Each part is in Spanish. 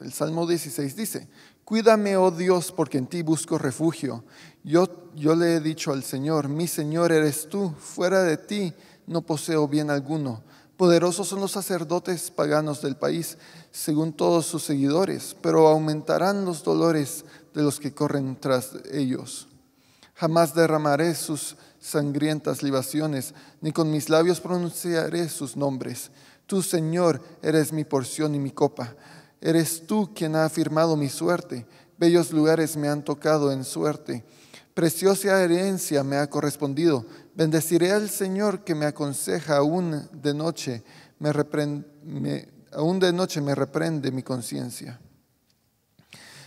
El Salmo 16 dice, Cuídame, oh Dios, porque en ti busco refugio. Yo, yo le he dicho al Señor, mi Señor eres tú, fuera de ti no poseo bien alguno. Poderosos son los sacerdotes paganos del país, según todos sus seguidores, pero aumentarán los dolores de los que corren tras ellos. Jamás derramaré sus sangrientas libaciones, ni con mis labios pronunciaré sus nombres. Tú, Señor, eres mi porción y mi copa Eres tú quien ha afirmado mi suerte. Bellos lugares me han tocado en suerte. Preciosa herencia me ha correspondido. Bendeciré al Señor que me aconseja aún de noche. Me, aún de noche me reprende mi conciencia.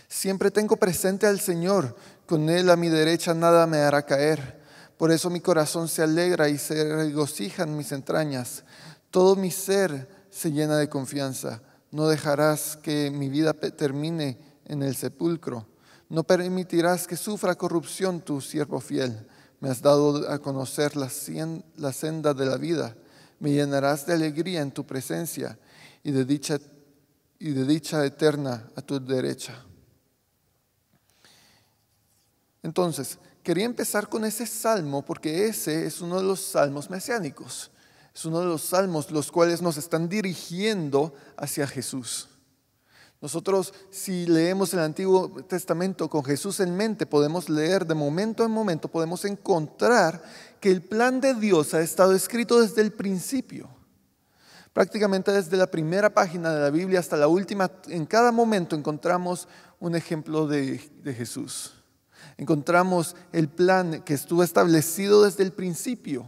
Siempre tengo presente al Señor. Con Él a mi derecha nada me hará caer. Por eso mi corazón se alegra y se regocijan mis entrañas. Todo mi ser se llena de confianza no dejarás que mi vida termine en el sepulcro. No permitirás que sufra corrupción tu siervo fiel. Me has dado a conocer la, senda de la vida. Me llenarás de alegría en tu presencia y de dicha, y de dicha eterna a tu derecha. Entonces, quería empezar con ese salmo porque ese es uno de los salmos mesiánicos. Es uno de los salmos los cuales nos están dirigiendo hacia Jesús. Nosotros si leemos el Antiguo Testamento con Jesús en mente, podemos leer de momento en momento, podemos encontrar que el plan de Dios ha estado escrito desde el principio. Prácticamente desde la primera página de la Biblia hasta la última, en cada momento encontramos un ejemplo de, Jesús. Encontramos el plan que estuvo establecido desde el principio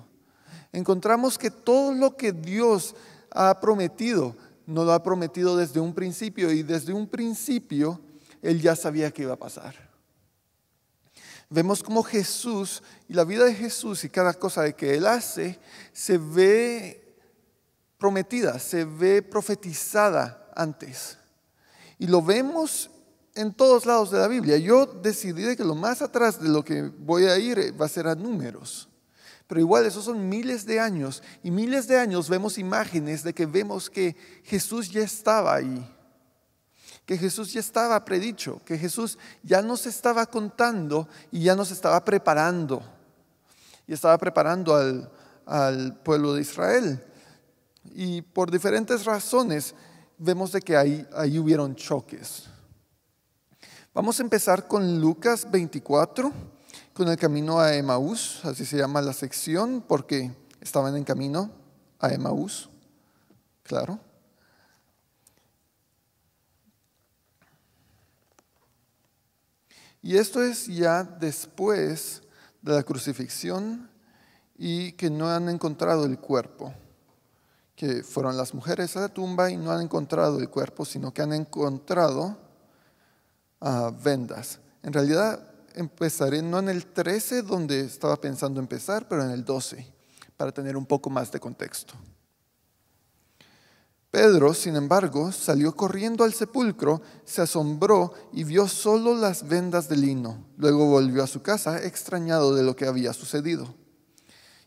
encontramos que todo lo que Dios ha prometido, no lo ha prometido desde un principio y desde un principio Él ya sabía que iba a pasar. Vemos como Jesús y la vida de Jesús y cada cosa de que Él hace se ve prometida, se ve profetizada antes. Y lo vemos en todos lados de la Biblia. Yo decidí que lo más atrás de lo que voy a ir va a ser a números. Pero igual, esos son miles de años y miles de años vemos imágenes de que vemos que Jesús ya estaba ahí, que Jesús ya estaba predicho, que Jesús ya nos estaba contando y ya nos estaba preparando. Y estaba preparando al, al pueblo de Israel. Y por diferentes razones vemos de que ahí, ahí hubieron choques. Vamos a empezar con Lucas 24 con el camino a Emaús, así se llama la sección, porque estaban en camino a Emaús, claro. Y esto es ya después de la crucifixión y que no han encontrado el cuerpo, que fueron las mujeres a la tumba y no han encontrado el cuerpo, sino que han encontrado ah, vendas. En realidad empezaré no en el 13 donde estaba pensando empezar, pero en el 12, para tener un poco más de contexto. Pedro, sin embargo, salió corriendo al sepulcro, se asombró y vio solo las vendas de lino. Luego volvió a su casa extrañado de lo que había sucedido.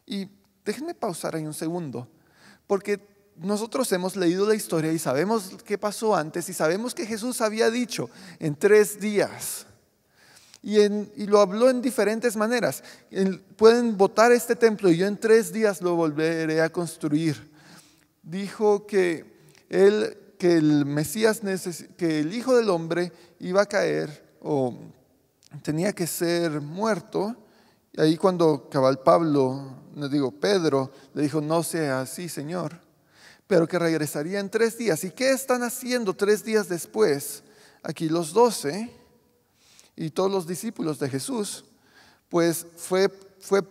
Y déjenme pausar ahí un segundo, porque nosotros hemos leído la historia y sabemos qué pasó antes y sabemos que Jesús había dicho en tres días y, lo habló en diferentes maneras. pueden votar este templo y yo en tres días lo volveré a construir. Dijo que que el Mesías, que el Hijo del Hombre iba a caer o tenía que ser muerto. Y ahí cuando cabal Pablo, no digo Pedro, le dijo, no sea así, Señor pero que regresaría en tres días. ¿Y qué están haciendo tres días después? Aquí los doce, y todos los discípulos de Jesús, pues fue, fue,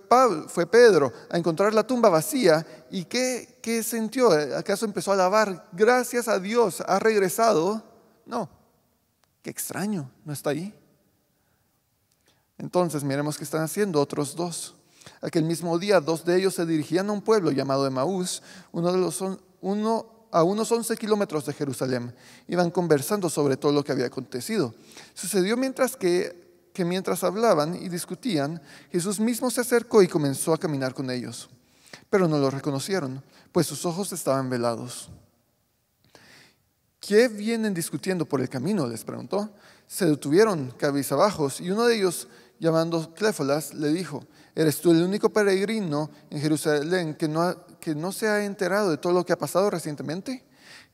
Pedro a encontrar la tumba vacía y ¿qué, sintió? ¿Acaso empezó a alabar? Gracias a Dios, ha regresado. No, qué extraño, no está ahí. Entonces miremos qué están haciendo otros dos. Aquel mismo día, dos de ellos se dirigían a un pueblo llamado Emaús, uno de los, uno a unos 11 kilómetros de Jerusalén. Iban conversando sobre todo lo que había acontecido. Sucedió mientras que, que mientras hablaban y discutían, Jesús mismo se acercó y comenzó a caminar con ellos. Pero no lo reconocieron, pues sus ojos estaban velados. ¿Qué vienen discutiendo por el camino? les preguntó. Se detuvieron cabizabajos y uno de ellos, llamando Cléfolas, le dijo, Eres tú el único peregrino en Jerusalén que no, se ha enterado de todo lo que ha pasado recientemente.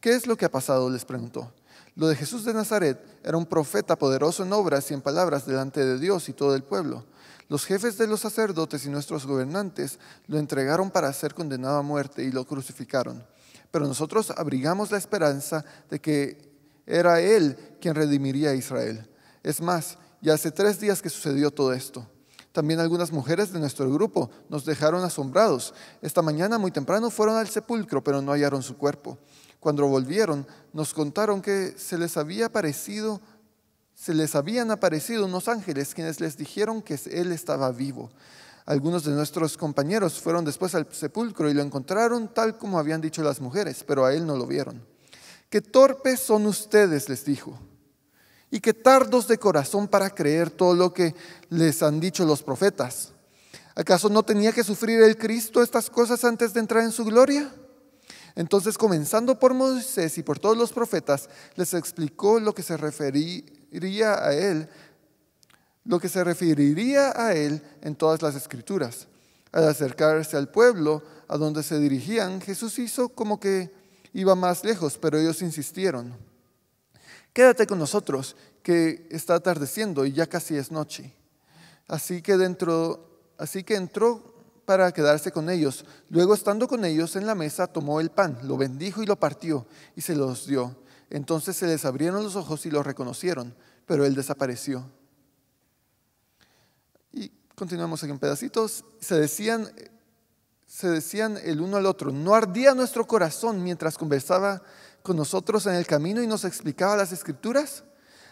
¿Qué es lo que ha pasado? les preguntó. Lo de Jesús de Nazaret era un profeta poderoso en obras y en palabras delante de Dios y todo el pueblo. Los jefes de los sacerdotes y nuestros gobernantes lo entregaron para ser condenado a muerte y lo crucificaron. Pero nosotros abrigamos la esperanza de que era Él quien redimiría a Israel. Es más, ya hace tres días que sucedió todo esto. También algunas mujeres de nuestro grupo nos dejaron asombrados. Esta mañana muy temprano fueron al sepulcro, pero no hallaron su cuerpo. Cuando volvieron, nos contaron que se les había aparecido se les habían aparecido unos ángeles quienes les dijeron que él estaba vivo. Algunos de nuestros compañeros fueron después al sepulcro y lo encontraron tal como habían dicho las mujeres, pero a él no lo vieron. Qué torpes son ustedes, les dijo y que tardos de corazón para creer todo lo que les han dicho los profetas. ¿Acaso no tenía que sufrir el Cristo estas cosas antes de entrar en su gloria? Entonces, comenzando por Moisés y por todos los profetas, les explicó lo que se referiría a él, lo que se referiría a él en todas las escrituras. Al acercarse al pueblo a donde se dirigían, Jesús hizo como que iba más lejos, pero ellos insistieron. Quédate con nosotros, que está atardeciendo y ya casi es noche. Así que entró para quedarse con ellos. Luego, estando con ellos en la mesa, tomó el pan, lo bendijo y lo partió, y se los dio. Entonces se les abrieron los ojos y lo reconocieron, pero él desapareció. Y continuamos aquí en pedacitos. Se decían, se decían el uno al otro, ¿no ardía nuestro corazón mientras conversaba con nosotros en el camino y nos explicaba las escrituras?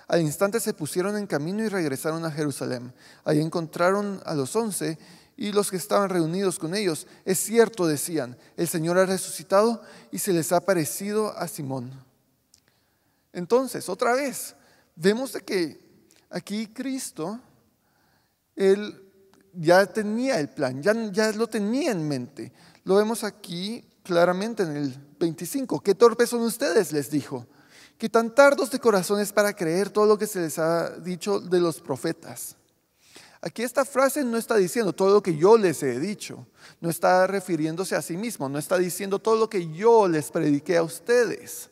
Al instante se pusieron en camino y regresaron a Jerusalén. Ahí encontraron a los once y los que estaban reunidos con ellos. Es cierto, decían, el Señor ha resucitado y se les ha parecido a Simón. Entonces, otra vez, vemos de que aquí Cristo, Él ya tenía el plan, ya, ya lo tenía en mente. Lo vemos aquí claramente en el 25. Qué torpes son ustedes, les dijo, Qué tan tardos de corazones para creer todo lo que se les ha dicho de los profetas. Aquí esta frase no está diciendo todo lo que yo les he dicho, no está refiriéndose a sí mismo, no está diciendo todo lo que yo les prediqué a ustedes,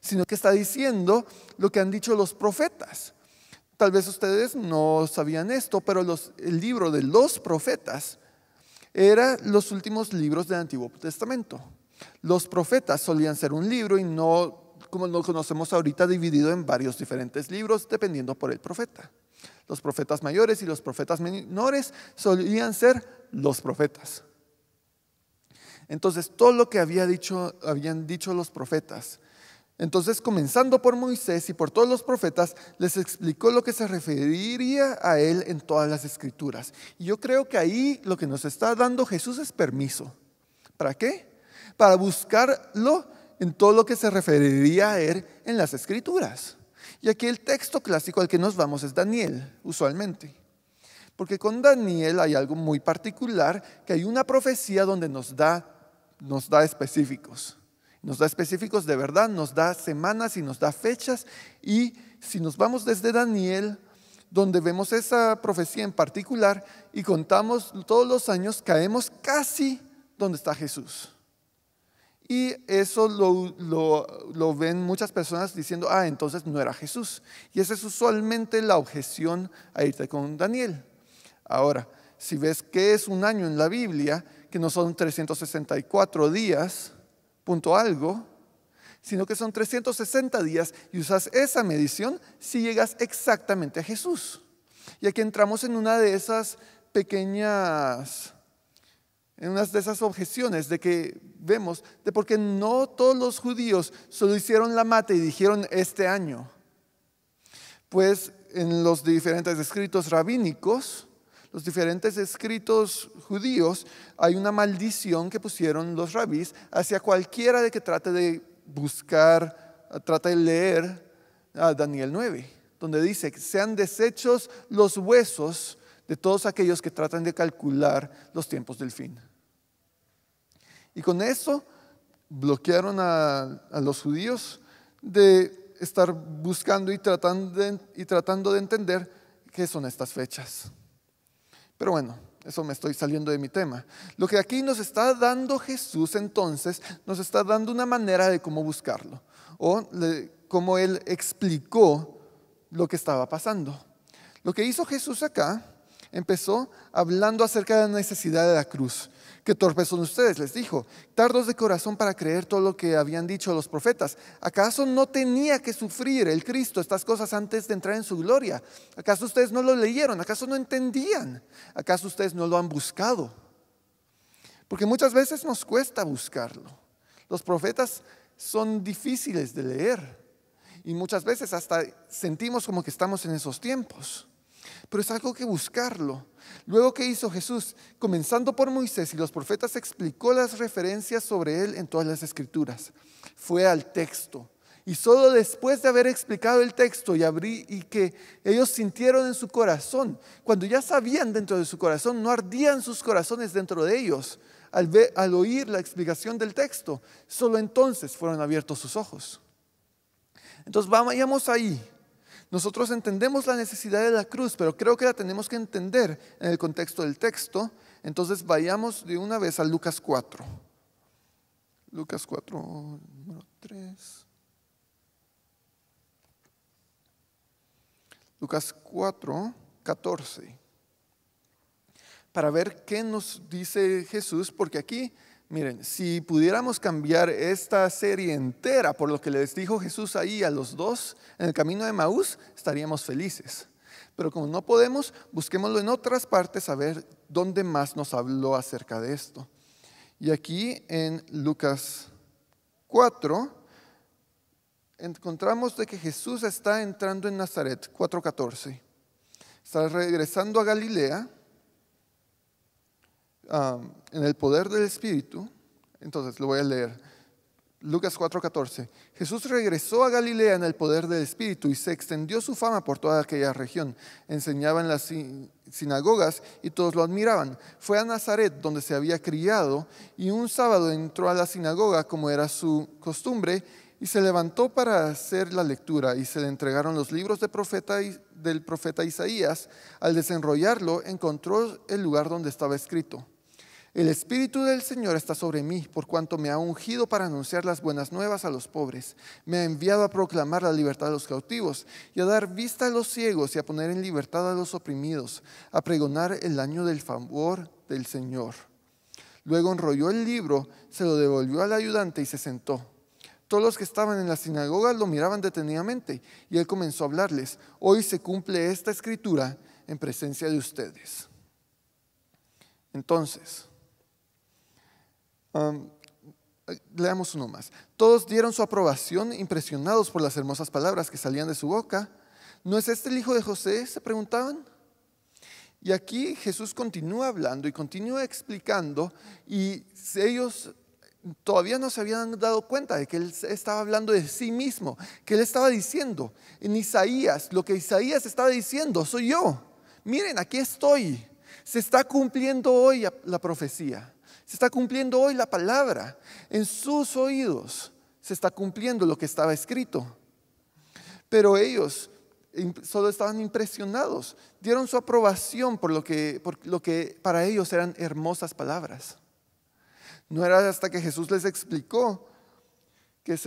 sino que está diciendo lo que han dicho los profetas. Tal vez ustedes no sabían esto, pero el libro de los profetas eran los últimos libros del Antiguo Testamento. Los profetas solían ser un libro y no, como lo conocemos ahorita, dividido en varios diferentes libros, dependiendo por el profeta. Los profetas mayores y los profetas menores solían ser los profetas. Entonces, todo lo que habían dicho los profetas entonces, comenzando por Moisés y por todos los profetas, les explicó lo que se referiría a él en todas las escrituras. Y yo creo que ahí lo que nos está dando Jesús es permiso. ¿Para qué? Para buscarlo en todo lo que se referiría a él en las escrituras. Y aquí el texto clásico al que nos vamos es Daniel, usualmente. Porque con Daniel hay algo muy particular, que hay una profecía donde nos da, nos da específicos nos da específicos de verdad, nos da semanas y nos da fechas. Y si nos vamos desde Daniel, donde vemos esa profecía en particular y contamos todos los años, caemos casi donde está Jesús. Y eso lo, ven muchas personas diciendo, ah, entonces no era Jesús. Y esa es usualmente la objeción a irte con Daniel. Ahora, si ves que es un año en la Biblia, que no son 364 días, punto algo, sino que son 360 días y usas esa medición si llegas exactamente a Jesús. Y aquí entramos en una de esas pequeñas, en una de esas objeciones de que vemos de por qué no todos los judíos solo hicieron la mata y dijeron este año. Pues en los diferentes escritos rabínicos, los diferentes escritos judíos, hay una maldición que pusieron los rabis hacia cualquiera de que trate de buscar, trate de leer a Daniel 9, donde dice, que sean deshechos los huesos de todos aquellos que tratan de calcular los tiempos del fin. Y con eso bloquearon a, los judíos de estar buscando y tratando de entender qué son estas fechas. Pero bueno, eso me estoy saliendo de mi tema. Lo que aquí nos está dando Jesús entonces, nos está dando una manera de cómo buscarlo, o cómo Él explicó lo que estaba pasando. Lo que hizo Jesús acá, empezó hablando acerca de la necesidad de la cruz. Qué torpes son ustedes, les dijo, tardos de corazón para creer todo lo que habían dicho los profetas. ¿Acaso no tenía que sufrir el Cristo estas cosas antes de entrar en su gloria? ¿Acaso ustedes no lo leyeron? ¿Acaso no entendían? ¿Acaso ustedes no lo han buscado? Porque muchas veces nos cuesta buscarlo. Los profetas son difíciles de leer y muchas veces hasta sentimos como que estamos en esos tiempos pero es algo que buscarlo. Luego que hizo Jesús, comenzando por Moisés y los profetas, explicó las referencias sobre él en todas las escrituras. Fue al texto. Y solo después de haber explicado el texto y, que ellos sintieron en su corazón, cuando ya sabían dentro de su corazón, no ardían sus corazones dentro de ellos al, oír la explicación del texto, solo entonces fueron abiertos sus ojos. Entonces vayamos ahí, nosotros entendemos la necesidad de la cruz, pero creo que la tenemos que entender en el contexto del texto. Entonces vayamos de una vez a Lucas 4. Lucas 4, número 3. Lucas 4, 14. Para ver qué nos dice Jesús, porque aquí Miren, si pudiéramos cambiar esta serie entera por lo que les dijo Jesús ahí a los dos en el camino de Maús, estaríamos felices. Pero como no podemos, busquémoslo en otras partes a ver dónde más nos habló acerca de esto. Y aquí en Lucas 4 encontramos de que Jesús está entrando en Nazaret, 4.14. Está regresando a Galilea en el poder del Espíritu, entonces lo voy a leer. Lucas 4:14. Jesús regresó a Galilea en el poder del Espíritu y se extendió su fama por toda aquella región. Enseñaba en las sinagogas y todos lo admiraban. Fue a Nazaret donde se había criado y un sábado entró a la sinagoga como era su costumbre y se levantó para hacer la lectura y se le entregaron los libros profeta, del profeta Isaías. Al desenrollarlo encontró el lugar donde estaba escrito el Espíritu del Señor está sobre mí, por cuanto me ha ungido para anunciar las buenas nuevas a los pobres. Me ha enviado a proclamar la libertad a los cautivos y a dar vista a los ciegos y a poner en libertad a los oprimidos, a pregonar el año del favor del Señor. Luego enrolló el libro, se lo devolvió al ayudante y se sentó. Todos los que estaban en la sinagoga lo miraban detenidamente y él comenzó a hablarles, hoy se cumple esta escritura en presencia de ustedes. Entonces, leamos uno más. Todos dieron su aprobación impresionados por las hermosas palabras que salían de su boca. ¿No es este el hijo de José? se preguntaban. Y aquí Jesús continúa hablando y continúa explicando y ellos todavía no se habían dado cuenta de que él estaba hablando de sí mismo, que él estaba diciendo en Isaías, lo que Isaías estaba diciendo, soy yo. Miren, aquí estoy se está cumpliendo hoy la profecía, se está cumpliendo hoy la palabra. En sus oídos se está cumpliendo lo que estaba escrito. Pero ellos solo estaban impresionados, dieron su aprobación por lo que, lo que para ellos eran hermosas palabras. No era hasta que Jesús les explicó, que es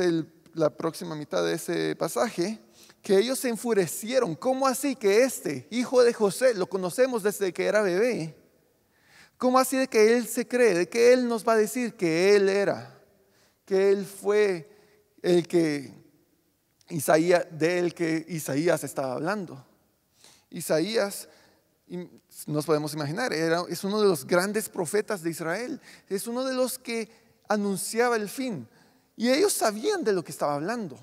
la próxima mitad de ese pasaje, que ellos se enfurecieron. ¿Cómo así que este, hijo de José, lo conocemos desde que era bebé? ¿Cómo así de que él se cree, de que él nos va a decir que él era, que él fue el que Isaías, que estaba hablando? Isaías nos podemos imaginar, es uno de los grandes profetas de Israel, es uno de los que anunciaba el fin. Y ellos sabían de lo que estaba hablando.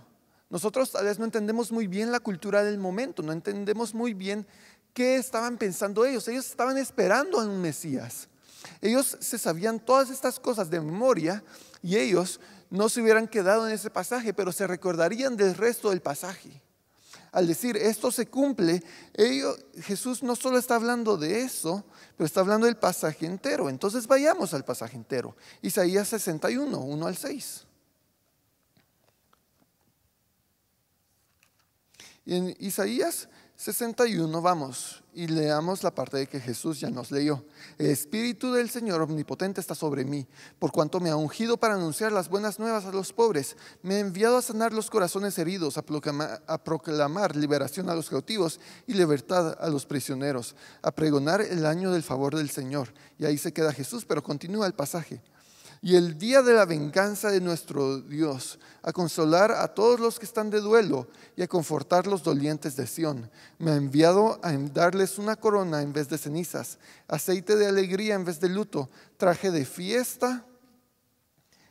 Nosotros tal vez no entendemos muy bien la cultura del momento, no entendemos muy bien qué estaban pensando ellos. Ellos estaban esperando a un Mesías. Ellos se sabían todas estas cosas de memoria y ellos no se hubieran quedado en ese pasaje, pero se recordarían del resto del pasaje. Al decir esto se cumple, ellos, Jesús no solo está hablando de eso, pero está hablando del pasaje entero. Entonces vayamos al pasaje entero. Isaías 61, 1 al 6. en Isaías 61 vamos y leamos la parte de que Jesús ya nos leyó. El Espíritu del Señor omnipotente está sobre mí, por cuanto me ha ungido para anunciar las buenas nuevas a los pobres, me ha enviado a sanar los corazones heridos, a proclamar liberación a los cautivos y libertad a los prisioneros, a pregonar el año del favor del Señor. Y ahí se queda Jesús, pero continúa el pasaje y el día de la venganza de nuestro Dios, a consolar a todos los que están de duelo y a confortar los dolientes de Sión. Me ha enviado a darles una corona en vez de cenizas, aceite de alegría en vez de luto, traje de fiesta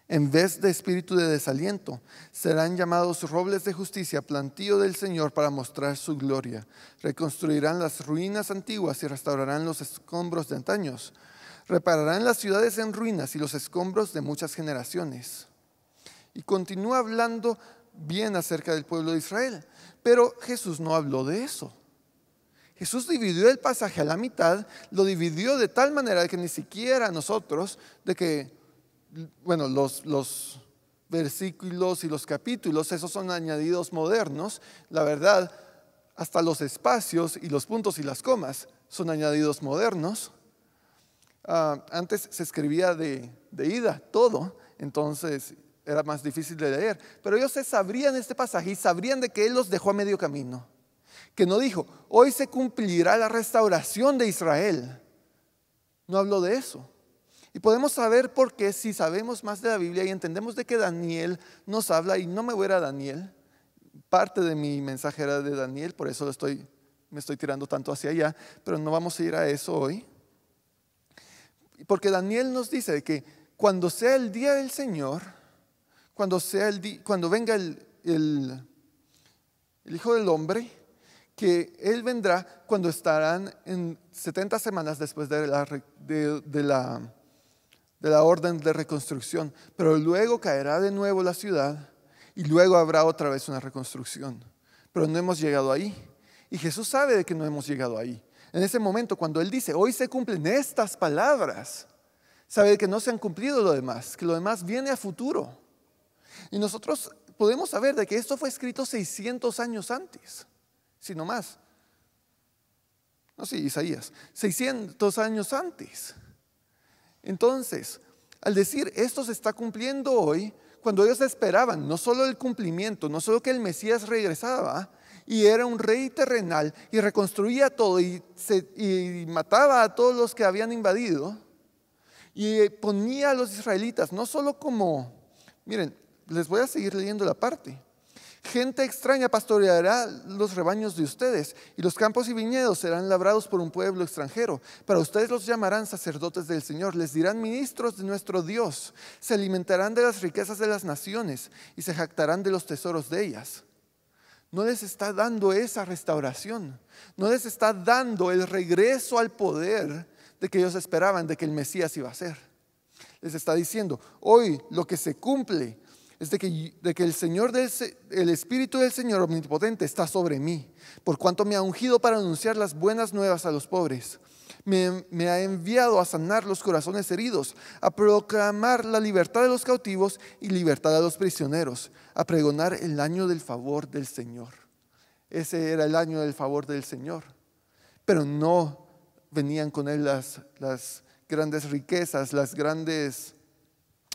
en vez de espíritu de desaliento, serán llamados robles de justicia, plantío del Señor para mostrar su gloria. Reconstruirán las ruinas antiguas y restaurarán los escombros de antaños Repararán las ciudades en ruinas y los escombros de muchas generaciones. Y continúa hablando bien acerca del pueblo de Israel. Pero Jesús no habló de eso. Jesús dividió el pasaje a la mitad, lo dividió de tal manera que ni siquiera nosotros, de que, bueno, los, los versículos y los capítulos, esos son añadidos modernos, la verdad, hasta los espacios y los puntos y las comas son añadidos modernos. Ah, antes se escribía de, ida todo, entonces era más difícil de leer. Pero ellos se sabrían este pasaje y sabrían de que Él los dejó a medio camino. Que no dijo, hoy se cumplirá la restauración de Israel. No habló de eso. Y podemos saber por qué si sabemos más de la Biblia y entendemos de que Daniel nos habla, y no me voy a, ir a Daniel, parte de mi mensaje era de Daniel, por eso estoy, me estoy tirando tanto hacia allá, pero no vamos a ir a eso hoy. Porque Daniel nos dice que cuando sea el día del Señor, cuando, sea el cuando venga el, Hijo del Hombre, que Él vendrá cuando estarán en 70 semanas después de la, de la orden de reconstrucción. Pero luego caerá de nuevo la ciudad y luego habrá otra vez una reconstrucción. Pero no hemos llegado ahí. Y Jesús sabe de que no hemos llegado ahí. En ese momento, cuando Él dice, hoy se cumplen estas palabras, sabe que no se han cumplido lo demás, que lo demás viene a futuro. Y nosotros podemos saber de que esto fue escrito 600 años antes, si no más. No, sí, Isaías, 600 años antes. Entonces, al decir esto se está cumpliendo hoy, cuando ellos esperaban no solo el cumplimiento, no solo que el Mesías regresaba, y era un rey terrenal y reconstruía todo y, se, mataba a todos los que habían invadido y ponía a los israelitas, no solo como, miren, les voy a seguir leyendo la parte. Gente extraña pastoreará los rebaños de ustedes, y los campos y viñedos serán labrados por un pueblo extranjero. Para ustedes los llamarán sacerdotes del Señor, les dirán ministros de nuestro Dios, se alimentarán de las riquezas de las naciones y se jactarán de los tesoros de ellas no les está dando esa restauración, no les está dando el regreso al poder de que ellos esperaban de que el Mesías iba a ser. Les está diciendo, hoy lo que se cumple es de que, el Señor, el Espíritu del Señor omnipotente está sobre mí, por cuanto me ha ungido para anunciar las buenas nuevas a los pobres. Me, ha enviado a sanar los corazones heridos, a proclamar la libertad de los cautivos y libertad a los prisioneros, a pregonar el año del favor del Señor. Ese era el año del favor del Señor. Pero no venían con él las grandes riquezas, las grandes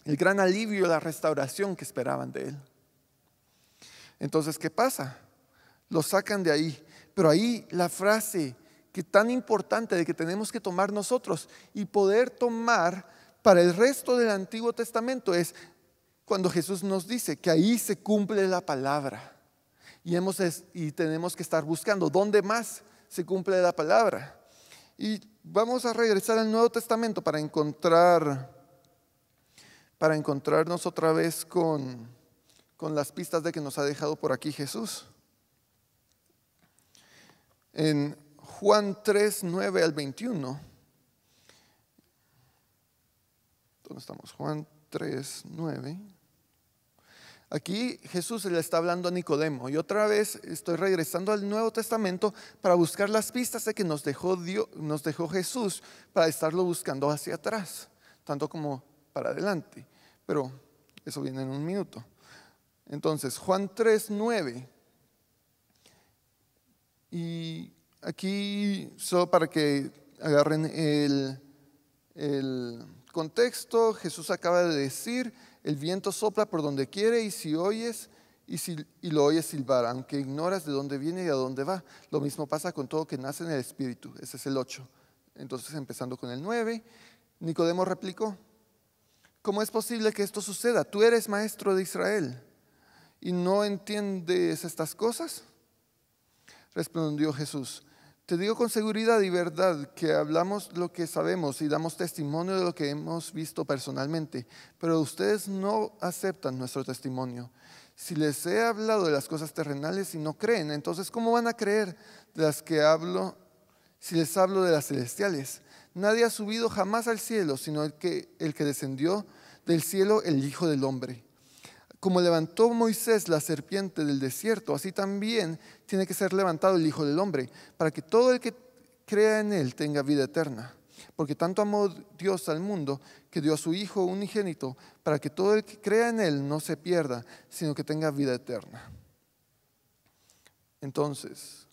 el gran alivio, la restauración que esperaban de él. Entonces, ¿qué pasa? Lo sacan de ahí. Pero ahí la frase que tan importante de que tenemos que tomar nosotros y poder tomar para el resto del Antiguo Testamento es cuando Jesús nos dice que ahí se cumple la palabra. Y, hemos, y tenemos que estar buscando dónde más se cumple la palabra. Y vamos a regresar al Nuevo Testamento para encontrar para encontrarnos otra vez con, con las pistas de que nos ha dejado por aquí Jesús. En Juan 3, 9 al 21. ¿Dónde estamos? Juan 3, 9. Aquí Jesús le está hablando a Nicodemo y otra vez estoy regresando al Nuevo Testamento para buscar las pistas de que nos dejó, Dios, nos dejó Jesús para estarlo buscando hacia atrás, tanto como para adelante. Pero eso viene en un minuto. Entonces, Juan 3, 9. Y aquí, solo para que agarren el, el contexto, Jesús acaba de decir, el viento sopla por donde quiere y si oyes y, si, y, lo oyes silbar, aunque ignoras de dónde viene y a dónde va. Lo mismo pasa con todo que nace en el Espíritu. Ese es el 8. Entonces, empezando con el 9, Nicodemo replicó, ¿Cómo es posible que esto suceda? Tú eres maestro de Israel y no entiendes estas cosas. Respondió Jesús, te digo con seguridad y verdad que hablamos lo que sabemos y damos testimonio de lo que hemos visto personalmente, pero ustedes no aceptan nuestro testimonio. Si les he hablado de las cosas terrenales y no creen, entonces ¿cómo van a creer de las que hablo si les hablo de las celestiales? nadie ha subido jamás al cielo, sino el que, el que descendió del cielo, el Hijo del Hombre. Como levantó Moisés la serpiente del desierto, así también tiene que ser levantado el Hijo del Hombre, para que todo el que crea en él tenga vida eterna. Porque tanto amó Dios al mundo que dio a su Hijo unigénito, para que todo el que crea en él no se pierda, sino que tenga vida eterna. Entonces,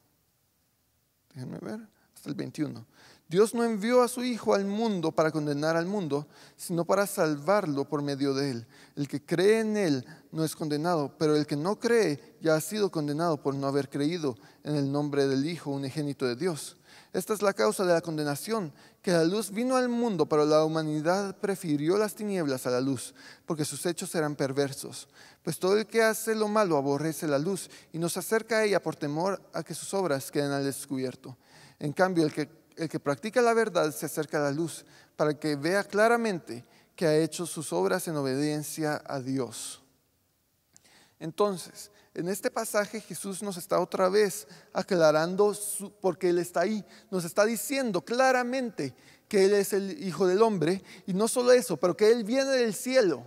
déjenme ver, hasta el 21. Dios no envió a su Hijo al mundo para condenar al mundo, sino para salvarlo por medio de él. El que cree en él no es condenado, pero el que no cree ya ha sido condenado por no haber creído en el nombre del Hijo unigénito de Dios. Esta es la causa de la condenación, que la luz vino al mundo, pero la humanidad prefirió las tinieblas a la luz, porque sus hechos eran perversos. Pues todo el que hace lo malo aborrece la luz y nos acerca a ella por temor a que sus obras queden al descubierto. En cambio, el que el que practica la verdad se acerca a la luz, para que vea claramente que ha hecho sus obras en obediencia a Dios. Entonces, en este pasaje Jesús nos está otra vez aclarando porque Él está ahí, nos está diciendo claramente que Él es el Hijo del Hombre y no solo eso, pero que Él viene del cielo.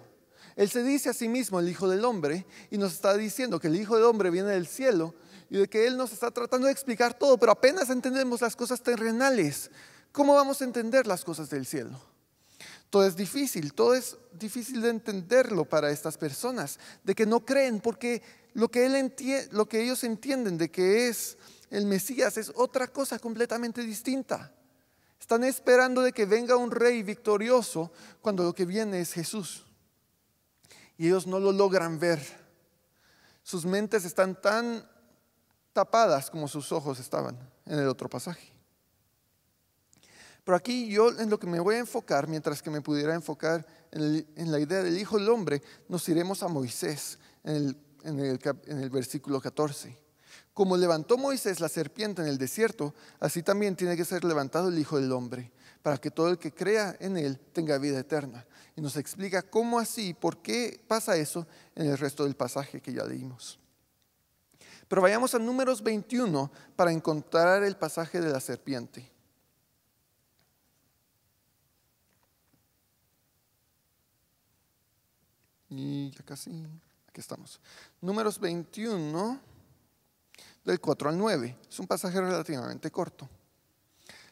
Él se dice a sí mismo el Hijo del Hombre y nos está diciendo que el Hijo del Hombre viene del cielo y de que Él nos está tratando de explicar todo, pero apenas entendemos las cosas terrenales. ¿Cómo vamos a entender las cosas del cielo? Todo es difícil, todo es difícil de entenderlo para estas personas, de que no creen, porque lo que, él lo que ellos entienden de que es el Mesías es otra cosa completamente distinta. Están esperando de que venga un rey victorioso cuando lo que viene es Jesús. Y ellos no lo logran ver. Sus mentes están tan tapadas como sus ojos estaban en el otro pasaje. Pero aquí yo en lo que me voy a enfocar, mientras que me pudiera enfocar en, la idea del Hijo del Hombre, nos iremos a Moisés en el, versículo 14. Como levantó Moisés la serpiente en el desierto, así también tiene que ser levantado el Hijo del Hombre, para que todo el que crea en Él tenga vida eterna. Y nos explica cómo así, por qué pasa eso en el resto del pasaje que ya leímos. Pero vayamos a números 21 para encontrar el pasaje de la serpiente. Y ya casi, aquí estamos. Números 21, del 4 al 9. Es un pasaje relativamente corto.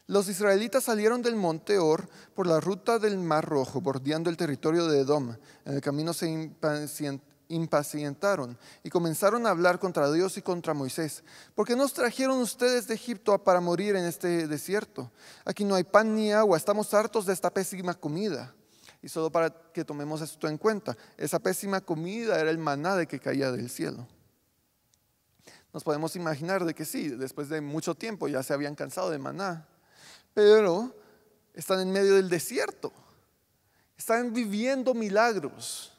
Los israelitas salieron del monte Or por la ruta del Mar Rojo, bordeando el territorio de Edom. En el camino se impacientaron y comenzaron a hablar contra Dios y contra Moisés. Porque nos trajeron ustedes de Egipto para morir en este desierto? Aquí no hay pan ni agua, estamos hartos de esta pésima comida. Y solo para que tomemos esto en cuenta, esa pésima comida era el maná de que caía del cielo. Nos podemos imaginar de que sí, después de mucho tiempo ya se habían cansado de maná, pero están en medio del desierto, están viviendo milagros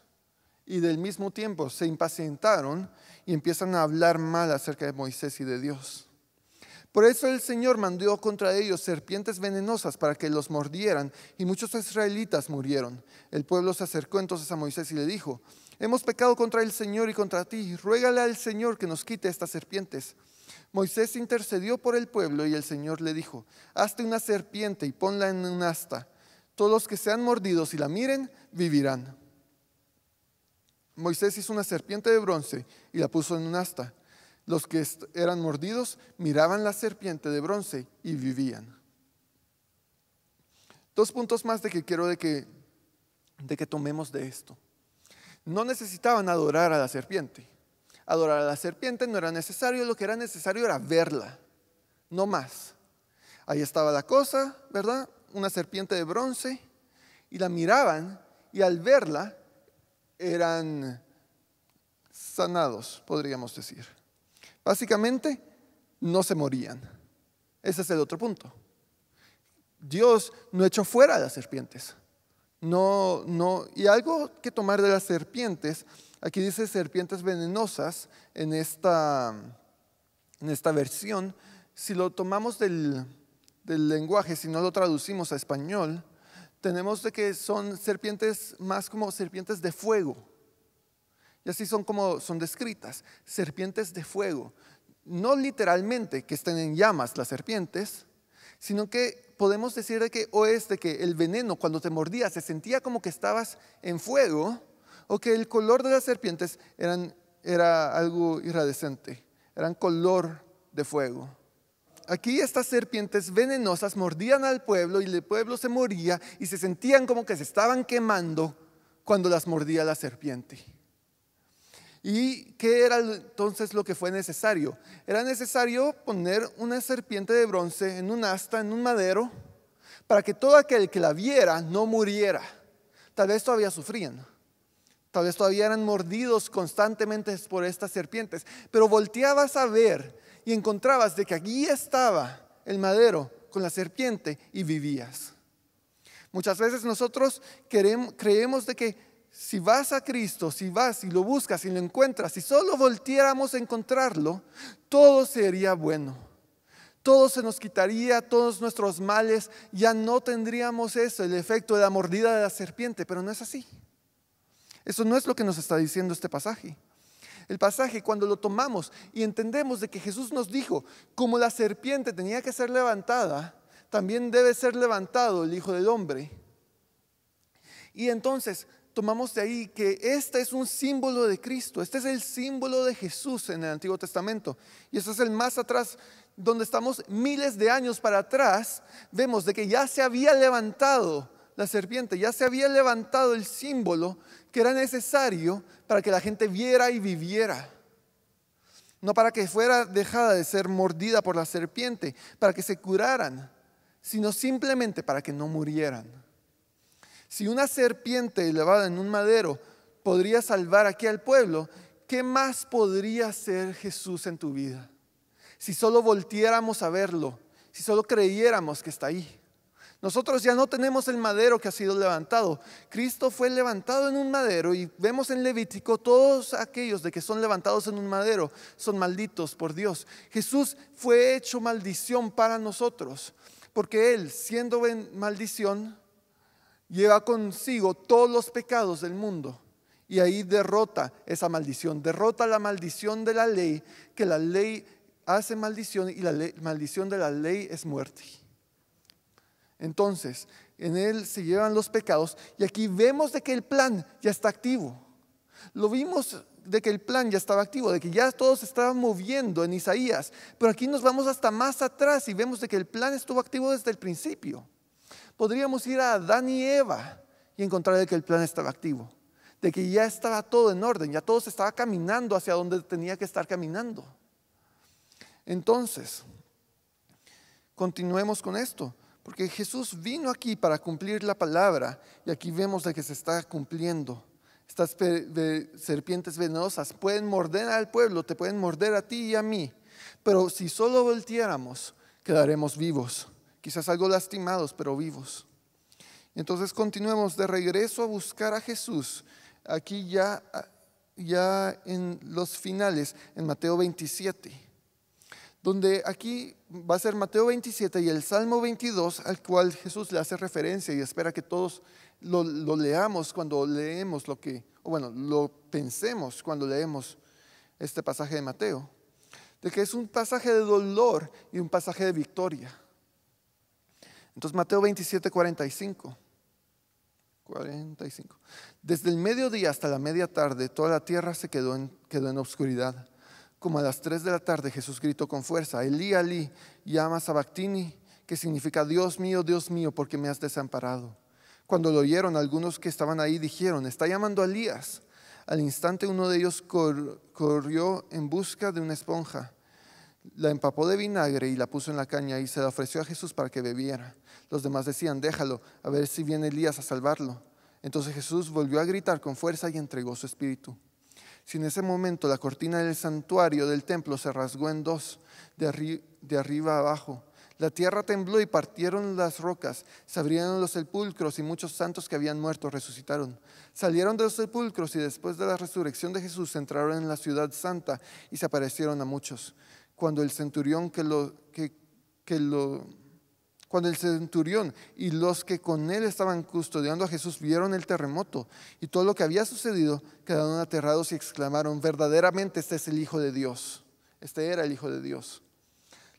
y del mismo tiempo se impacientaron y empiezan a hablar mal acerca de Moisés y de Dios. Por eso el Señor mandó contra ellos serpientes venenosas para que los mordieran y muchos israelitas murieron. El pueblo se acercó entonces a Moisés y le dijo, hemos pecado contra el Señor y contra ti, ruégale al Señor que nos quite estas serpientes. Moisés intercedió por el pueblo y el Señor le dijo, hazte una serpiente y ponla en un asta. Todos los que sean mordidos y la miren, vivirán. Moisés hizo una serpiente de bronce y la puso en un asta. Los que eran mordidos miraban la serpiente de bronce y vivían. Dos puntos más de que quiero de que, de que tomemos de esto. No necesitaban adorar a la serpiente. Adorar a la serpiente no era necesario, lo que era necesario era verla, no más. Ahí estaba la cosa, ¿verdad? Una serpiente de bronce y la miraban y al verla eran sanados, podríamos decir. Básicamente, no se morían. Ese es el otro punto. Dios no echó fuera a las serpientes. No, y algo que tomar de las serpientes, aquí dice serpientes venenosas en esta, versión, si lo tomamos del, del lenguaje, si no lo traducimos a español, tenemos de que son serpientes más como serpientes de fuego. Y así son como son descritas, serpientes de fuego. No literalmente que estén en llamas las serpientes, sino que podemos decir de que o es de que el veneno cuando te mordía se sentía como que estabas en fuego, o que el color de las serpientes era algo irradecente, eran color de fuego aquí estas serpientes venenosas mordían al pueblo y el pueblo se moría y se sentían como que se estaban quemando cuando las mordía la serpiente. ¿Y qué era entonces lo que fue necesario? Era necesario poner una serpiente de bronce en un asta, en un madero, para que todo aquel que la viera no muriera. Tal vez todavía sufrían, tal vez todavía eran mordidos constantemente por estas serpientes, pero volteabas a ver y encontrabas de que allí estaba el madero con la serpiente y vivías. Muchas veces nosotros creemos de que si vas a Cristo, si vas y lo buscas y lo encuentras, si solo voltiéramos a encontrarlo, todo sería bueno. Todo se nos quitaría, todos nuestros males, ya no tendríamos eso, el efecto de la mordida de la serpiente, pero no es así. Eso no es lo que nos está diciendo este pasaje el pasaje cuando lo tomamos y entendemos de que Jesús nos dijo, como la serpiente tenía que ser levantada, también debe ser levantado el Hijo del Hombre. Y entonces tomamos de ahí que este es un símbolo de Cristo, este es el símbolo de Jesús en el Antiguo Testamento. Y eso es el más atrás, donde estamos miles de años para atrás, vemos de que ya se había levantado la serpiente, ya se había levantado el símbolo que era necesario para que la gente viera y viviera. No para que fuera dejada de ser mordida por la serpiente, para que se curaran, sino simplemente para que no murieran. Si una serpiente elevada en un madero podría salvar aquí al pueblo, ¿qué más podría ser Jesús en tu vida? Si solo voltiéramos a verlo, si solo creyéramos que está ahí. Nosotros ya no tenemos el madero que ha sido levantado. Cristo fue levantado en un madero y vemos en Levítico todos aquellos de que son levantados en un madero son malditos por Dios. Jesús fue hecho maldición para nosotros porque Él, siendo maldición, lleva consigo todos los pecados del mundo. Y ahí derrota esa maldición, derrota la maldición de la ley, que la ley hace maldición y la maldición de la ley es muerte. Entonces, en Él se llevan los pecados y aquí vemos de que el plan ya está activo. Lo vimos de que el plan ya estaba activo, de que ya todos estaban moviendo en Isaías, pero aquí nos vamos hasta más atrás y vemos de que el plan estuvo activo desde el principio. Podríamos ir a Adán y Eva y encontrar de que el plan estaba activo, de que ya estaba todo en orden, ya todos estaban estaba caminando hacia donde tenía que estar caminando. Entonces, continuemos con esto. Porque Jesús vino aquí para cumplir la palabra y aquí vemos de que se está cumpliendo. Estas serpientes venenosas pueden morder al pueblo, te pueden morder a ti y a mí. Pero si solo volteáramos, quedaremos vivos. Quizás algo lastimados, pero vivos. Entonces continuemos de regreso a buscar a Jesús. Aquí ya, ya en los finales, en Mateo 27 donde aquí va a ser Mateo 27 y el Salmo 22 al cual Jesús le hace referencia y espera que todos lo, leamos cuando leemos lo que, o bueno, lo pensemos cuando leemos este pasaje de Mateo, de que es un pasaje de dolor y un pasaje de victoria. Entonces Mateo 27, 45. Desde el mediodía hasta la media tarde, toda la tierra se quedó en, quedó en obscuridad. Como a las 3 de la tarde Jesús gritó con fuerza, Elí, Elí, llama a que significa Dios mío, Dios mío, porque me has desamparado. Cuando lo oyeron, algunos que estaban ahí dijeron, está llamando a Elías. Al instante uno de ellos corrió en busca de una esponja, la empapó de vinagre y la puso en la caña y se la ofreció a Jesús para que bebiera. Los demás decían, déjalo, a ver si viene Elías a salvarlo. Entonces Jesús volvió a gritar con fuerza y entregó su espíritu. Si en ese momento la cortina del santuario del templo se rasgó en dos, de, de arriba abajo, la tierra tembló y partieron las rocas, se abrieron los sepulcros y muchos santos que habían muerto resucitaron. Salieron de los sepulcros y después de la resurrección de Jesús entraron en la ciudad santa y se aparecieron a muchos. Cuando el centurión que lo... que lo cuando el centurión y los que con él estaban custodiando a Jesús vieron el terremoto y todo lo que había sucedido, quedaron aterrados y exclamaron, verdaderamente este es el Hijo de Dios. Este era el Hijo de Dios.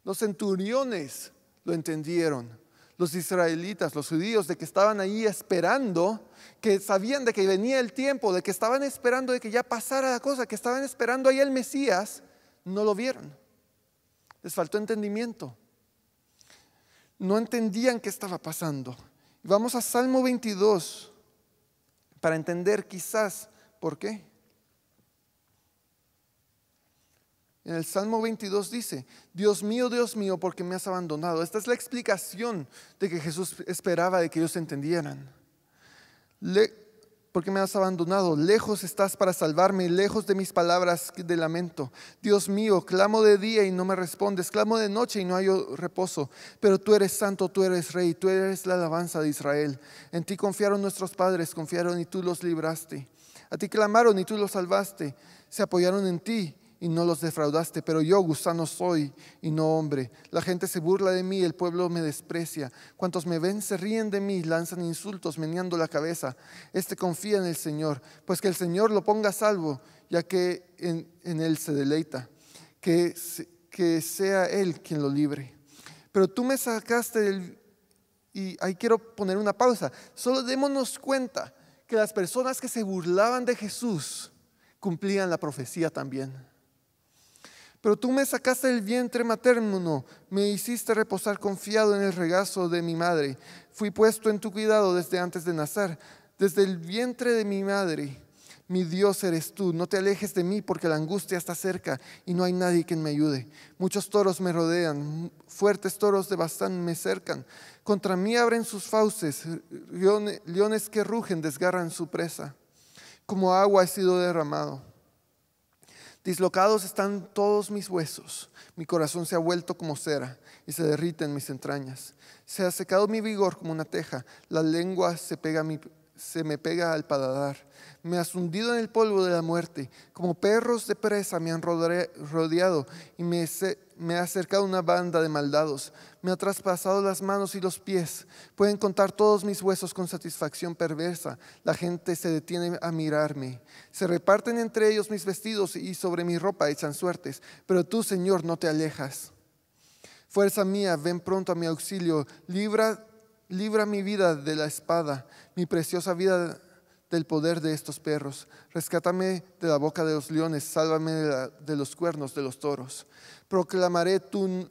Los centuriones lo entendieron. Los israelitas, los judíos, de que estaban ahí esperando, que sabían de que venía el tiempo, de que estaban esperando de que ya pasara la cosa, que estaban esperando ahí el Mesías, no lo vieron. Les faltó entendimiento no entendían qué estaba pasando. Vamos a Salmo 22 para entender quizás por qué. En el Salmo 22 dice, Dios mío, Dios mío, porque me has abandonado? Esta es la explicación de que Jesús esperaba de que ellos entendieran. Le ¿Por qué me has abandonado? Lejos estás para salvarme, lejos de mis palabras de lamento. Dios mío, clamo de día y no me respondes, clamo de noche y no hay reposo. Pero tú eres santo, tú eres rey, tú eres la alabanza de Israel. En ti confiaron nuestros padres, confiaron y tú los libraste. A ti clamaron y tú los salvaste. Se apoyaron en ti y no los defraudaste, pero yo gusano soy y no hombre. La gente se burla de mí, el pueblo me desprecia. Cuantos me ven se ríen de mí, lanzan insultos, meneando la cabeza. Este confía en el Señor, pues que el Señor lo ponga a salvo, ya que en, él se deleita. Que, que sea él quien lo libre. Pero tú me sacaste del... Y ahí quiero poner una pausa. Solo démonos cuenta que las personas que se burlaban de Jesús cumplían la profecía también. Pero tú me sacaste del vientre materno, me hiciste reposar confiado en el regazo de mi madre. Fui puesto en tu cuidado desde antes de nacer, desde el vientre de mi madre. Mi Dios eres tú, no te alejes de mí porque la angustia está cerca y no hay nadie quien me ayude. Muchos toros me rodean, fuertes toros de Bastán me cercan. Contra mí abren sus fauces, leones que rugen desgarran su presa. Como agua he sido derramado Dislocados están todos mis huesos, mi corazón se ha vuelto como cera y se derriten mis entrañas. Se ha secado mi vigor como una teja, la lengua se pega a mi se me pega al paladar. Me has hundido en el polvo de la muerte. Como perros de presa me han rodeado y me, me ha acercado una banda de maldados. Me ha traspasado las manos y los pies. Pueden contar todos mis huesos con satisfacción perversa. La gente se detiene a mirarme. Se reparten entre ellos mis vestidos y sobre mi ropa echan suertes. Pero tú, Señor, no te alejas. Fuerza mía, ven pronto a mi auxilio. Libra libra mi vida de la espada, mi preciosa vida del poder de estos perros. Rescátame de la boca de los leones, sálvame de, los cuernos de los toros. Proclamaré tu,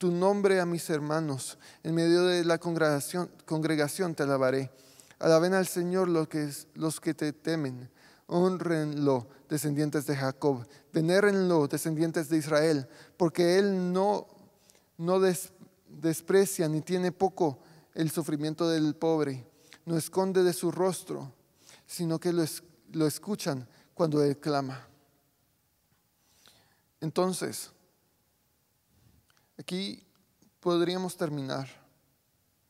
nombre a mis hermanos, en medio de la congregación, te alabaré. Alaben al Señor los que, te temen. Honrenlo, descendientes de Jacob. Venérenlo, descendientes de Israel, porque Él no, no desprecia ni tiene poco el sufrimiento del pobre, no esconde de su rostro, sino que lo, escuchan cuando él clama. Entonces, aquí podríamos terminar,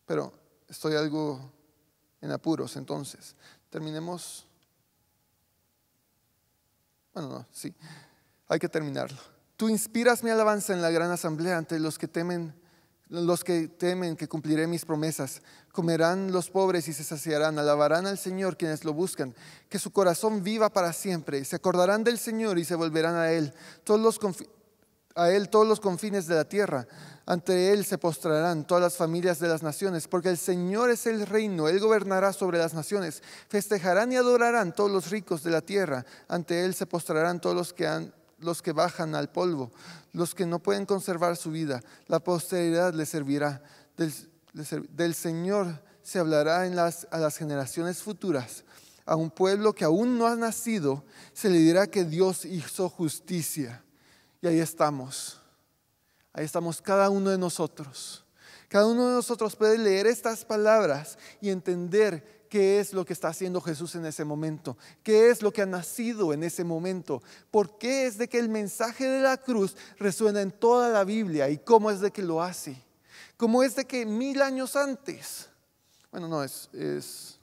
pero estoy algo en apuros, entonces, terminemos. Bueno, no, sí, hay que terminarlo. Tú inspiras mi alabanza en la gran asamblea ante los que temen los que temen que cumpliré mis promesas. Comerán los pobres y se saciarán, alabarán al Señor quienes lo buscan, que su corazón viva para siempre, se acordarán del Señor y se volverán a Él, todos los a Él todos los confines de la tierra. Ante Él se postrarán todas las familias de las naciones, porque el Señor es el reino, Él gobernará sobre las naciones. Festejarán y adorarán todos los ricos de la tierra. Ante Él se postrarán todos los que han los que bajan al polvo, los que no pueden conservar su vida. La posteridad les servirá. Del, Señor se hablará en a las generaciones futuras. A un pueblo que aún no ha nacido, se le dirá que Dios hizo justicia. Y ahí estamos. Ahí estamos cada uno de nosotros. Cada uno de nosotros puede leer estas palabras y entender qué es lo que está haciendo Jesús en ese momento, qué es lo que ha nacido en ese momento, por qué es de que el mensaje de la cruz resuena en toda la Biblia y cómo es de que lo hace, cómo es de que mil años antes, bueno, no, es, es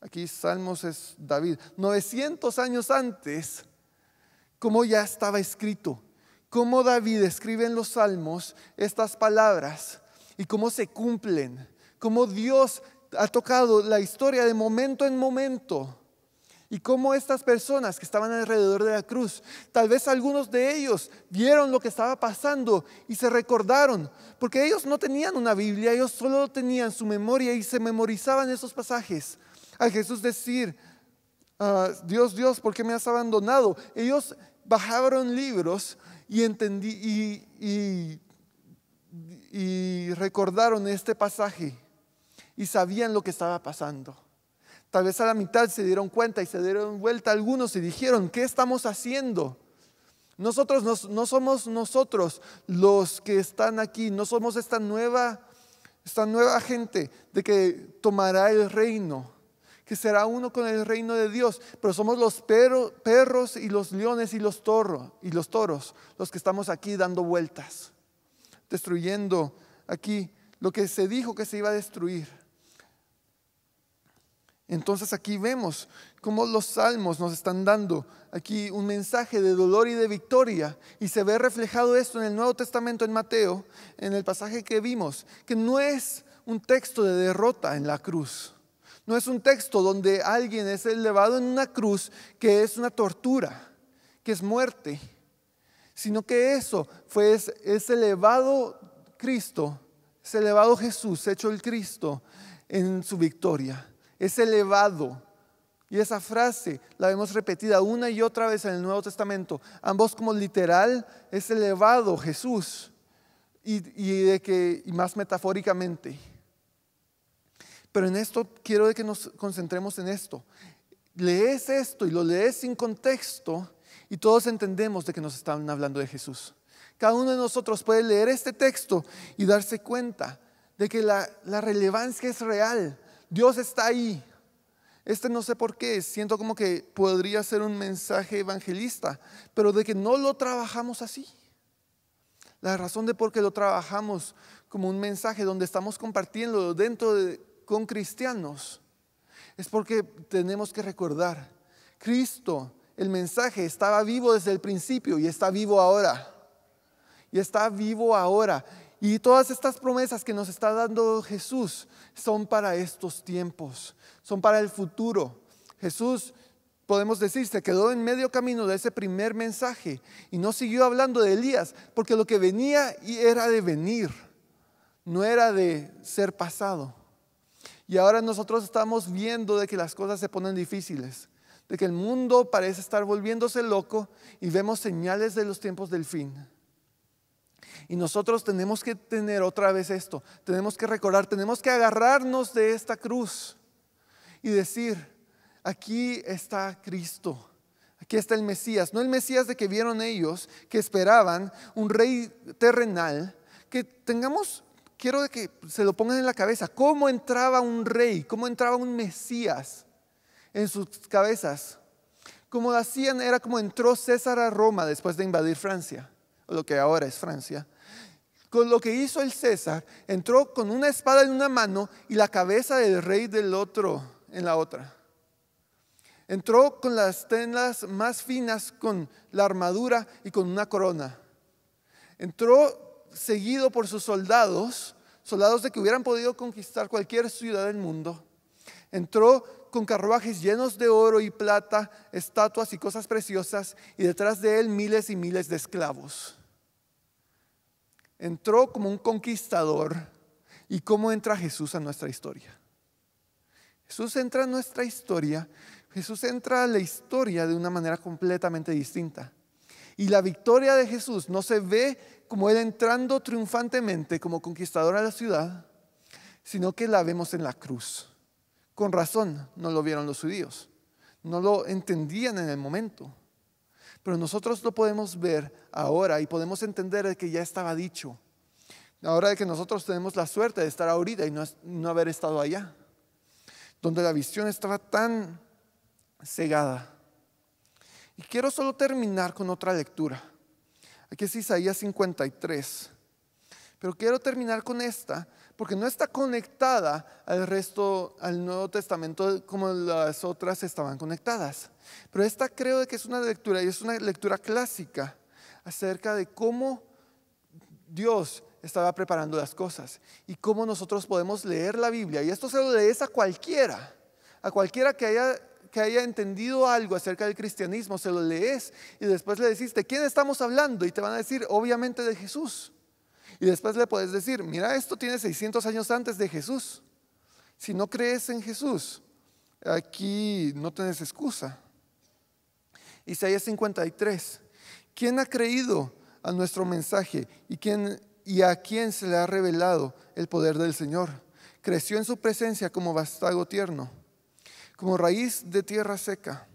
aquí Salmos es David, 900 años antes, cómo ya estaba escrito, cómo David escribe en los Salmos estas palabras y cómo se cumplen, cómo Dios ha tocado la historia de momento en momento. Y cómo estas personas que estaban alrededor de la cruz, tal vez algunos de ellos vieron lo que estaba pasando y se recordaron, porque ellos no tenían una Biblia, ellos solo tenían su memoria y se memorizaban esos pasajes. A Jesús decir, ah, Dios, Dios, ¿por qué me has abandonado? Ellos bajaron libros y, entendí, y recordaron este pasaje y sabían lo que estaba pasando. Tal vez a la mitad se dieron cuenta y se dieron vuelta algunos y dijeron, ¿qué estamos haciendo? Nosotros no, somos nosotros los que están aquí, no somos esta nueva, esta nueva gente de que tomará el reino, que será uno con el reino de Dios, pero somos los perros y los leones y los, y los toros los que estamos aquí dando vueltas, destruyendo aquí lo que se dijo que se iba a destruir. Entonces aquí vemos cómo los salmos nos están dando aquí un mensaje de dolor y de victoria. Y se ve reflejado esto en el Nuevo Testamento en Mateo, en el pasaje que vimos, que no es un texto de derrota en la cruz. No es un texto donde alguien es elevado en una cruz que es una tortura, que es muerte, sino que eso fue, ese elevado Cristo, ese elevado Jesús, hecho el Cristo en su victoria es elevado. Y esa frase la vemos repetida una y otra vez en el Nuevo Testamento. Ambos como literal es elevado Jesús y, de que, más metafóricamente. Pero en esto quiero que nos concentremos en esto. Lees esto y lo lees sin contexto y todos entendemos de que nos están hablando de Jesús. Cada uno de nosotros puede leer este texto y darse cuenta de que la, la relevancia es real, Dios está ahí. Este no sé por qué, siento como que podría ser un mensaje evangelista, pero de que no lo trabajamos así. La razón de por qué lo trabajamos como un mensaje donde estamos compartiendo dentro de, con cristianos es porque tenemos que recordar, Cristo, el mensaje estaba vivo desde el principio y está vivo ahora. Y está vivo ahora. Y todas estas promesas que nos está dando Jesús son para estos tiempos, son para el futuro. Jesús, podemos decir, se quedó en medio camino de ese primer mensaje y no siguió hablando de Elías, porque lo que venía y era de venir, no era de ser pasado. Y ahora nosotros estamos viendo de que las cosas se ponen difíciles, de que el mundo parece estar volviéndose loco y vemos señales de los tiempos del fin. Y nosotros tenemos que tener otra vez esto, tenemos que recordar, tenemos que agarrarnos de esta cruz y decir, aquí está Cristo. Aquí está el Mesías, no el Mesías de que vieron ellos, que esperaban, un rey terrenal, que tengamos, quiero que se lo pongan en la cabeza, cómo entraba un rey, cómo entraba un Mesías en sus cabezas. Como hacían era como entró César a Roma después de invadir Francia lo que ahora es Francia, con lo que hizo el César, entró con una espada en una mano y la cabeza del rey del otro en la otra. Entró con las tenlas más finas, con la armadura y con una corona. Entró seguido por sus soldados, soldados de que hubieran podido conquistar cualquier ciudad del mundo. Entró con carruajes llenos de oro y plata, estatuas y cosas preciosas, y detrás de él miles y miles de esclavos entró como un conquistador y cómo entra Jesús a nuestra historia. Jesús entra a nuestra historia, Jesús entra a la historia de una manera completamente distinta. Y la victoria de Jesús no se ve como él entrando triunfantemente como conquistador a la ciudad, sino que la vemos en la cruz. Con razón no lo vieron los judíos, no lo entendían en el momento. Pero nosotros lo podemos ver ahora y podemos entender que ya estaba dicho. Ahora de que nosotros tenemos la suerte de estar ahorita y no, no haber estado allá, donde la visión estaba tan cegada. Y quiero solo terminar con otra lectura. Aquí es Isaías 53. Pero quiero terminar con esta porque no está conectada al resto, al Nuevo Testamento como las otras estaban conectadas. Pero esta creo que es una lectura, y es una lectura clásica acerca de cómo Dios estaba preparando las cosas y cómo nosotros podemos leer la Biblia. Y esto se lo lees a cualquiera, a cualquiera que haya, que haya entendido algo acerca del cristianismo, se lo lees y después le decís, ¿de quién estamos hablando? Y te van a decir, obviamente de Jesús. Y después le puedes decir, mira, esto tiene 600 años antes de Jesús. Si no crees en Jesús, aquí no tienes excusa. Isaías 53. ¿Quién ha creído a nuestro mensaje y, quién, y a quién se le ha revelado el poder del Señor? Creció en su presencia como vastago tierno, como raíz de tierra seca.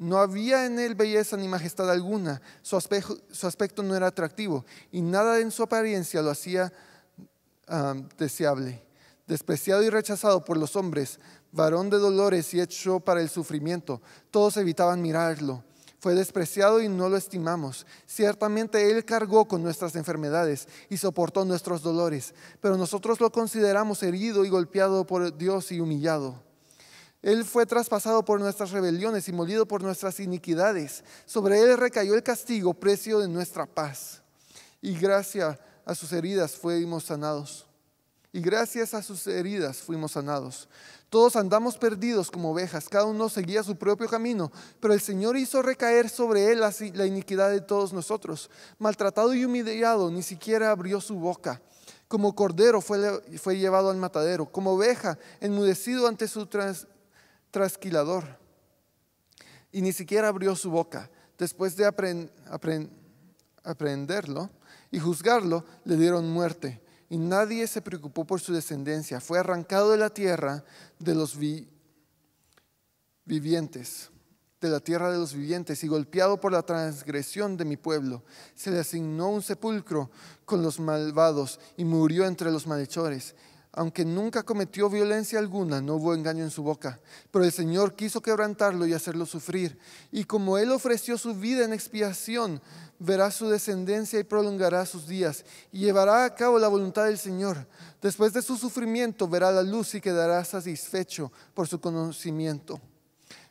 No había en él belleza ni majestad alguna, su aspecto, no era atractivo y nada en su apariencia lo hacía deseable. Despreciado y rechazado por los hombres, varón de dolores y hecho para el sufrimiento, todos evitaban mirarlo. Fue despreciado y no lo estimamos. Ciertamente Él cargó con nuestras enfermedades y soportó nuestros dolores, pero nosotros lo consideramos herido y golpeado por Dios y humillado. Él fue traspasado por nuestras rebeliones y molido por nuestras iniquidades. Sobre Él recayó el castigo, precio de nuestra paz. Y gracias a sus heridas fuimos sanados. Y gracias a sus heridas fuimos sanados. Todos andamos perdidos como ovejas, cada uno seguía su propio camino, pero el Señor hizo recaer sobre él la iniquidad de todos nosotros. Maltratado y humillado, ni siquiera abrió su boca. Como cordero fue, fue llevado al matadero, como oveja, enmudecido ante su trans, trasquilador. Y ni siquiera abrió su boca. Después de aprenderlo y juzgarlo, le dieron muerte. Y nadie se preocupó por su descendencia. Fue arrancado de la tierra de los vivientes de la tierra de los vivientes y golpeado por la transgresión de mi pueblo. Se le asignó un sepulcro con los malvados y murió entre los malhechores aunque nunca cometió violencia alguna, no hubo engaño en su boca. Pero el Señor quiso quebrantarlo y hacerlo sufrir. Y como Él ofreció su vida en expiación, verá su descendencia y prolongará sus días, y llevará a cabo la voluntad del Señor. Después de su sufrimiento verá la luz y quedará satisfecho por su conocimiento.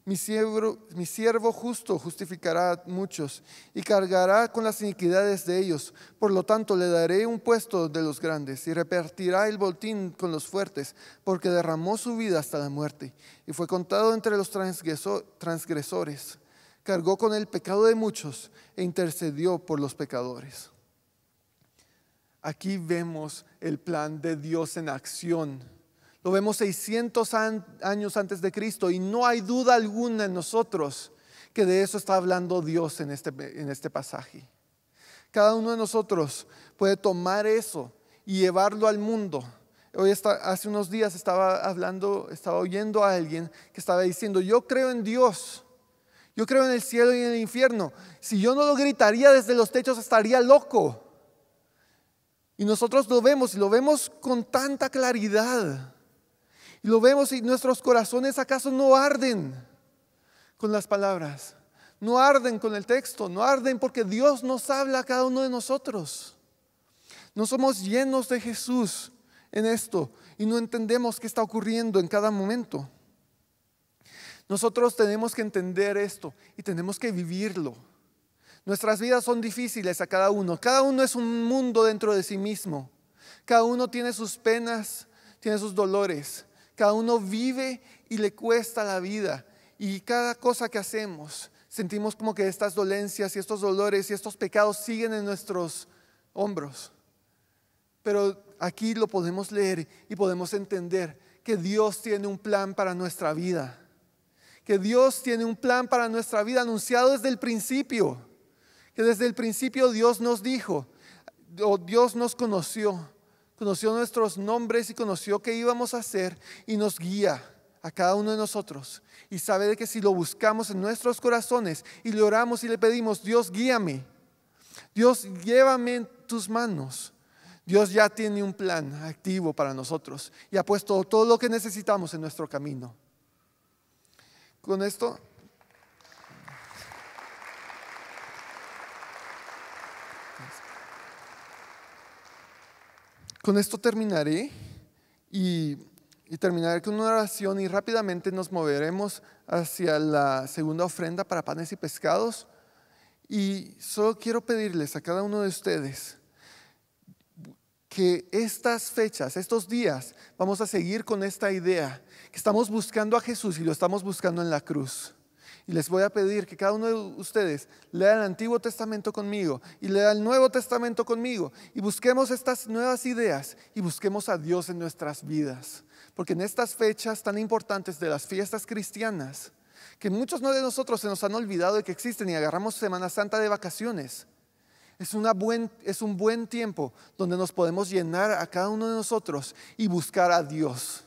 Mi siervo, justo justificará a muchos y cargará con las iniquidades de ellos. Por lo tanto, le daré un puesto de los grandes y repartirá el botín con los fuertes, porque derramó su vida hasta la muerte y fue contado entre los transgresores. Cargó con el pecado de muchos e intercedió por los pecadores. Aquí vemos el plan de Dios en acción lo vemos 600 años antes de Cristo y no hay duda alguna en nosotros que de eso está hablando Dios en este, en este pasaje. Cada uno de nosotros puede tomar eso y llevarlo al mundo. Hoy está, hace unos días estaba hablando, estaba oyendo a alguien que estaba diciendo, yo creo en Dios, yo creo en el cielo y en el infierno. Si yo no lo gritaría desde los techos estaría loco. Y nosotros lo vemos y lo vemos con tanta claridad. Y lo vemos y nuestros corazones acaso no arden con las palabras, no arden con el texto, no arden porque Dios nos habla a cada uno de nosotros. No somos llenos de Jesús en esto y no entendemos qué está ocurriendo en cada momento. Nosotros tenemos que entender esto y tenemos que vivirlo. Nuestras vidas son difíciles a cada uno. Cada uno es un mundo dentro de sí mismo. Cada uno tiene sus penas, tiene sus dolores. Cada uno vive y le cuesta la vida. Y cada cosa que hacemos, sentimos como que estas dolencias y estos dolores y estos pecados siguen en nuestros hombros. Pero aquí lo podemos leer y podemos entender que Dios tiene un plan para nuestra vida. Que Dios tiene un plan para nuestra vida anunciado desde el principio. Que desde el principio Dios nos dijo, o Dios nos conoció conoció nuestros nombres y conoció qué íbamos a hacer y nos guía a cada uno de nosotros. Y sabe de que si lo buscamos en nuestros corazones y le oramos y le pedimos, Dios guíame, Dios llévame en tus manos. Dios ya tiene un plan activo para nosotros y ha puesto todo lo que necesitamos en nuestro camino. Con esto con esto terminaré y, terminaré con una oración y rápidamente nos moveremos hacia la segunda ofrenda para panes y pescados. Y solo quiero pedirles a cada uno de ustedes que estas fechas, estos días, vamos a seguir con esta idea, que estamos buscando a Jesús y lo estamos buscando en la cruz. Y les voy a pedir que cada uno de ustedes lea el Antiguo Testamento conmigo y lea el Nuevo Testamento conmigo y busquemos estas nuevas ideas y busquemos a Dios en nuestras vidas. Porque en estas fechas tan importantes de las fiestas cristianas, que muchos de nosotros se nos han olvidado de que existen y agarramos Semana Santa de vacaciones, es, una es un buen tiempo donde nos podemos llenar a cada uno de nosotros y buscar a Dios.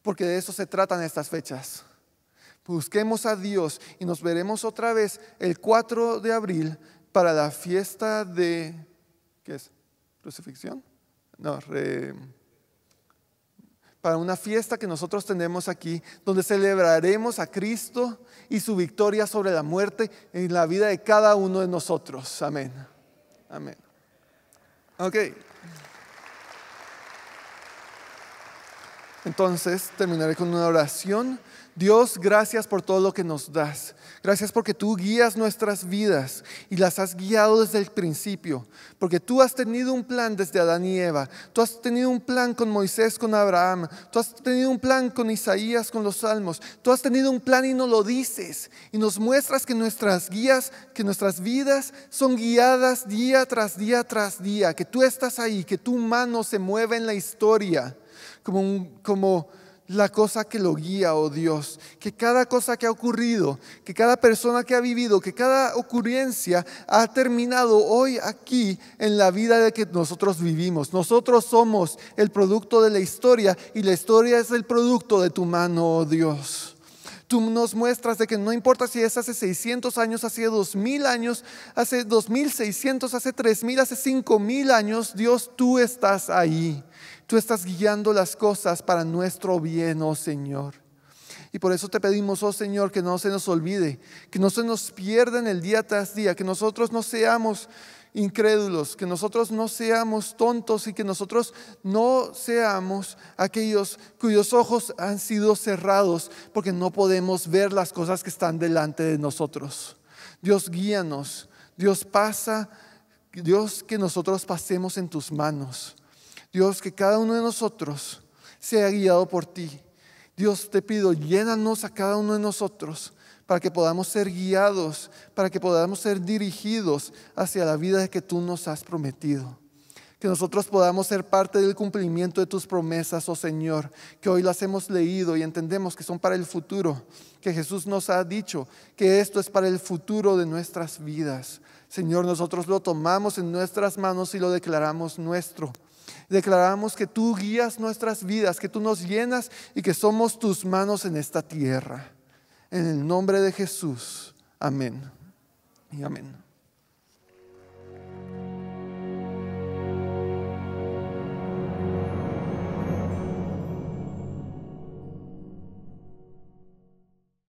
Porque de eso se tratan estas fechas. Busquemos a Dios y nos veremos otra vez el 4 de abril para la fiesta de, ¿qué es? ¿Crucifixión? No, re, para una fiesta que nosotros tenemos aquí, donde celebraremos a Cristo y su victoria sobre la muerte en la vida de cada uno de nosotros. Amén. Amén. Ok. Entonces terminaré con una oración. Dios, gracias por todo lo que nos das. Gracias porque tú guías nuestras vidas y las has guiado desde el principio. Porque tú has tenido un plan desde Adán y Eva. Tú has tenido un plan con Moisés, con Abraham. Tú has tenido un plan con Isaías, con los Salmos. Tú has tenido un plan y nos lo dices. Y nos muestras que nuestras guías, que nuestras vidas son guiadas día tras día tras día. Que tú estás ahí, que tu mano se mueve en la historia. Como, un, como la cosa que lo guía, oh Dios, que cada cosa que ha ocurrido, que cada persona que ha vivido, que cada ocurrencia ha terminado hoy aquí en la vida de que nosotros vivimos. Nosotros somos el producto de la historia y la historia es el producto de tu mano, oh Dios. Tú nos muestras de que no importa si es hace 600 años, hace 2000 años, hace 2600, hace 3000, hace 5000 años, Dios, tú estás ahí. Tú estás guiando las cosas para nuestro bien, oh Señor. Y por eso te pedimos, oh Señor, que no se nos olvide, que no se nos pierda en el día tras día, que nosotros no seamos incrédulos, que nosotros no seamos tontos y que nosotros no seamos aquellos cuyos ojos han sido cerrados porque no podemos ver las cosas que están delante de nosotros. Dios guíanos, Dios pasa, Dios que nosotros pasemos en tus manos. Dios que cada uno de nosotros sea guiado por ti. Dios te pido, llénanos a cada uno de nosotros para que podamos ser guiados, para que podamos ser dirigidos hacia la vida que tú nos has prometido. Que nosotros podamos ser parte del cumplimiento de tus promesas, oh Señor, que hoy las hemos leído y entendemos que son para el futuro, que Jesús nos ha dicho que esto es para el futuro de nuestras vidas. Señor, nosotros lo tomamos en nuestras manos y lo declaramos nuestro. Declaramos que tú guías nuestras vidas, que tú nos llenas y que somos tus manos en esta tierra. En el nombre de Jesús. Amén. Y amén.